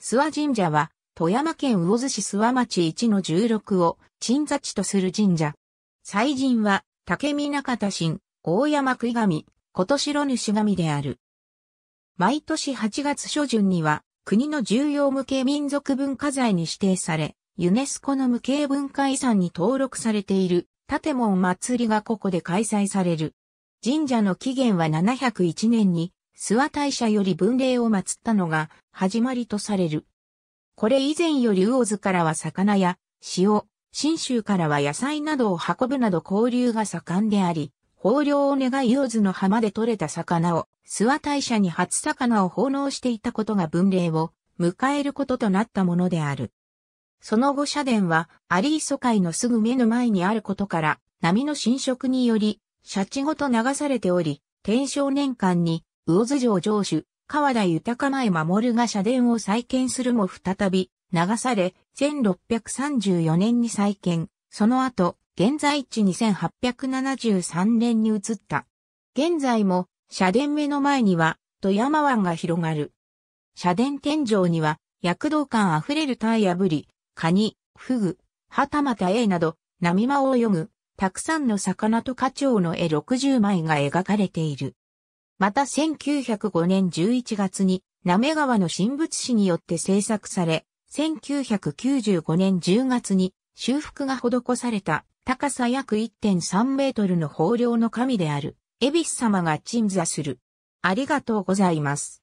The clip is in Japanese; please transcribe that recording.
諏訪神社は、富山県魚津市諏訪町一の十六を、鎮座地とする神社。祭神は、竹見中田神、大山国神、琴城主神である。毎年8月初旬には、国の重要無形民族文化財に指定され、ユネスコの無形文化遺産に登録されている、建物祭りがここで開催される。神社の起源は701年に、諏訪大社より文霊を祀ったのが始まりとされる。これ以前より魚津からは魚や塩、新州からは野菜などを運ぶなど交流が盛んであり、豊漁を願い魚津の浜で獲れた魚を諏訪大社に初魚を奉納していたことが文霊を迎えることとなったものである。その後社殿はアリーソ海のすぐ目の前にあることから波の浸食によりシャチごと流されており、天正年間に魚津城城主、川田豊前守が社殿を再建するも再び流され、1634年に再建、その後、現在地2873年に移った。現在も、社殿目の前には、富山湾が広がる。社殿天井には、躍動感あふれるタイ破り、カニ、フグ、はたまたエイなど、波間を泳ぐ、たくさんの魚と花鳥の絵60枚が描かれている。また1905年11月に、なめ川の神仏師によって制作され、1995年10月に修復が施された高さ約1.3メートルの豊漁の神である、エビス様が鎮座する。ありがとうございます。